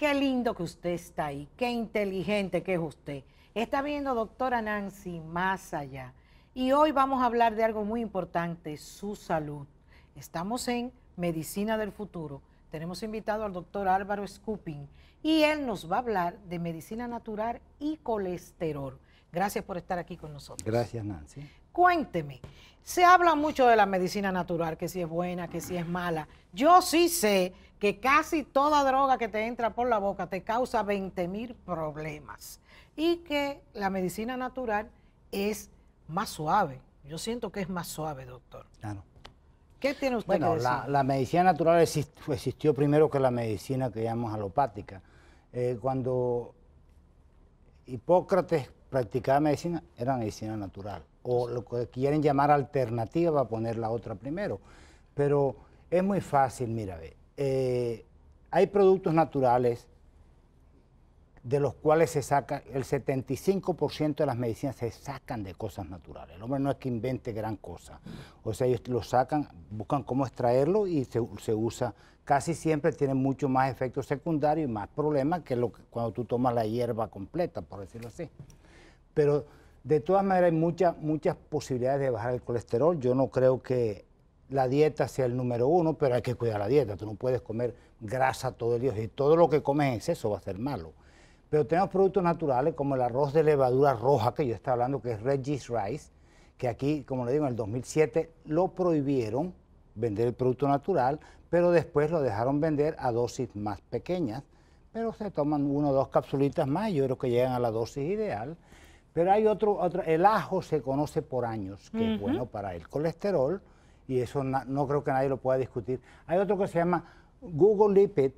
Qué lindo que usted está ahí, qué inteligente que es usted. Está viendo doctora Nancy más allá. Y hoy vamos a hablar de algo muy importante, su salud. Estamos en Medicina del Futuro. Tenemos invitado al doctor Álvaro Scooping y él nos va a hablar de medicina natural y colesterol. Gracias por estar aquí con nosotros. Gracias, Nancy. Cuénteme, se habla mucho de la medicina natural, que si es buena, que si es mala. Yo sí sé que casi toda droga que te entra por la boca te causa 20 mil problemas y que la medicina natural es más suave. Yo siento que es más suave, doctor. Claro. ¿Qué tiene usted que decir? La, la medicina natural existió, primero que la medicina que llamamos alopática. Eh, cuando Hipócrates practicaba medicina era medicina natural, o lo que quieren llamar alternativa va a poner la otra primero. Pero es muy fácil, mira, eh, hay productos naturales de los cuales se saca, el 75% de las medicinas se sacan de cosas naturales. El hombre no es que invente gran cosa. O sea, ellos lo sacan, buscan cómo extraerlo y se, usa. Casi siempre tiene mucho más efecto secundario y más problemas que cuando tú tomas la hierba completa, por decirlo así. Pero de todas maneras hay muchas, muchas posibilidades de bajar el colesterol. Yo no creo que la dieta sea el número uno, pero hay que cuidar la dieta. Tú no puedes comer grasa todo el día y todo lo que comes en exceso va a ser malo. Pero tenemos productos naturales como el arroz de levadura roja, que yo estaba hablando, que es Regis Rice, que aquí, como le digo, en el 2007 lo prohibieron vender el producto natural, pero después lo dejaron vender a dosis más pequeñas. Pero se toman una o dos capsulitas más, yo creo que llegan a la dosis ideal. Pero hay otro, otro, el ajo se conoce por años, que es bueno para el colesterol, y eso no, creo que nadie lo pueda discutir. Hay otro que se llama Google Lipid,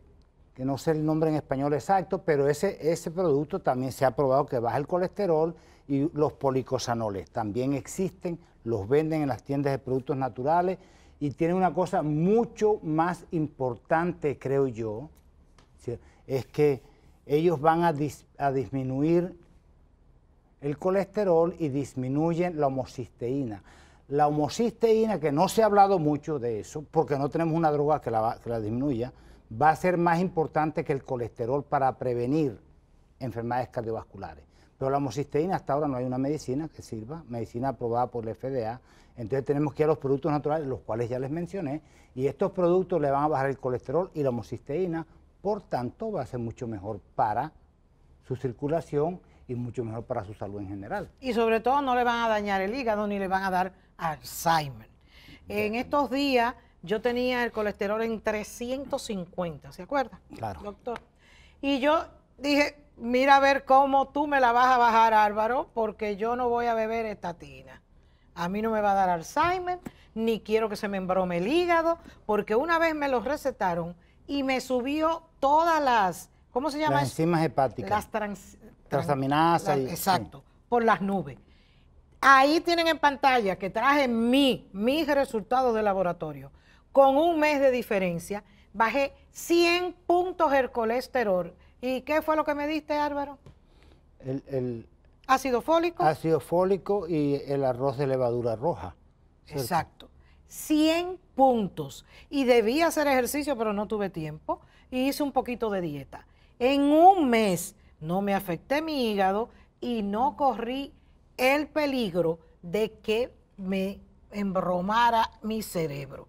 que no sé el nombre en español exacto, pero ese, ese producto también se ha probado que baja el colesterol y los policosanoles también existen, los venden en las tiendas de productos naturales y tiene una cosa mucho más importante, creo yo, es que ellos van a disminuir el colesterol y disminuyen la homocisteína. La homocisteína, que no se ha hablado mucho de eso, porque no tenemos una droga que la, disminuya, va a ser más importante que el colesterol para prevenir enfermedades cardiovasculares. Pero la homocisteína hasta ahora no hay una medicina que sirva, medicina aprobada por la FDA. Entonces tenemos que ir a los productos naturales, los cuales ya les mencioné, y estos productos le van a bajar el colesterol y la homocisteína, por tanto va a ser mucho mejor para su circulación mucho mejor para su salud en general. Y sobre todo no le van a dañar el hígado ni le van a dar Alzheimer. En estos días yo tenía el colesterol en 350, ¿se acuerda? Claro. Doctor. Y yo dije, mira a ver cómo tú me la vas a bajar, Álvaro, porque yo no voy a beber estatina. A mí no me va a dar Alzheimer, ni quiero que se me embrome el hígado, porque una vez me los recetaron y me subió todas las, ¿cómo se llama? Las enzimas hepáticas. Las trans, Trasaminasa Y, exacto, por las nubes. Ahí tienen en pantalla que traje mi, mis resultados de laboratorio. Con un mes de diferencia, bajé 100 puntos el colesterol. ¿Y qué fue lo que me diste, Álvaro? El, ácido fólico. Ácido fólico y el arroz de levadura roja. Exacto. 100 puntos. Y debía hacer ejercicio, pero no tuve tiempo. Y hice un poquito de dieta. En un mes no me afecté mi hígado y no corrí el peligro de que me embromara mi cerebro.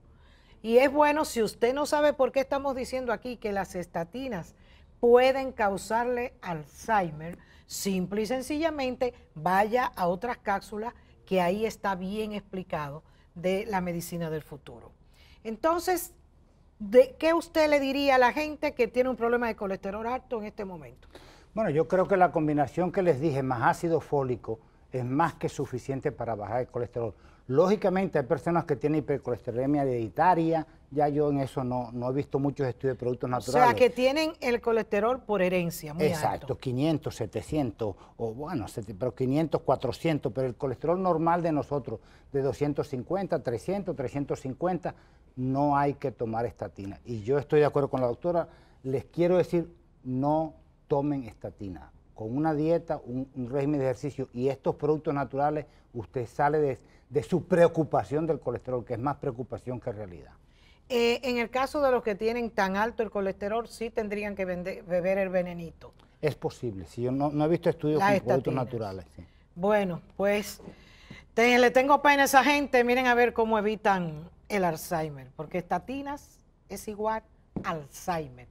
Y es bueno, si usted no sabe por qué estamos diciendo aquí que las estatinas pueden causarle Alzheimer, simple y sencillamente vaya a otras cápsulas que ahí está bien explicado de la medicina del futuro. Entonces, ¿de ¿qué usted le diría a la gente que tiene un problema de colesterol alto en este momento? Bueno, yo creo que la combinación que les dije, más ácido fólico, es más que suficiente para bajar el colesterol. Lógicamente hay personas que tienen hipercolesterolemia hereditaria, ya yo en eso no, no he visto muchos estudios de productos naturales. O sea, que tienen el colesterol por herencia, muy Exacto, 500, 700, o bueno, pero 500, 400, pero el colesterol normal de nosotros, de 250, 300, 350, no hay que tomar estatina. Y yo estoy de acuerdo con la doctora, les quiero decir, no tomen estatina. Con una dieta, un, régimen de ejercicio y estos productos naturales, usted sale de, su preocupación del colesterol, que es más preocupación que realidad. Eh, en el caso de los que tienen tan alto el colesterol, sí tendrían que beber el venenito. Es posible, si yo no, he visto estudios con productos naturales. Bueno, pues le tengo pena a esa gente, miren a ver cómo evitan el Alzheimer, porque estatinas es igual Alzheimer.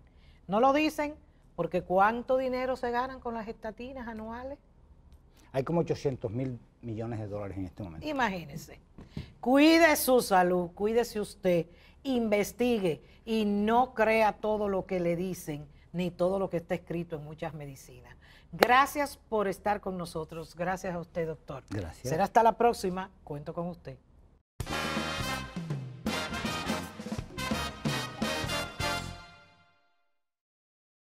No lo dicen, porque ¿cuánto dinero se ganan con las estatinas anuales? Hay como 800 mil millones de dólares en este momento. Imagínense. Cuide su salud, cuídese usted, investigue y no crea todo lo que le dicen ni todo lo que está escrito en muchas medicinas. Gracias por estar con nosotros. Gracias a usted, doctor. Gracias. Será hasta la próxima. Cuento con usted.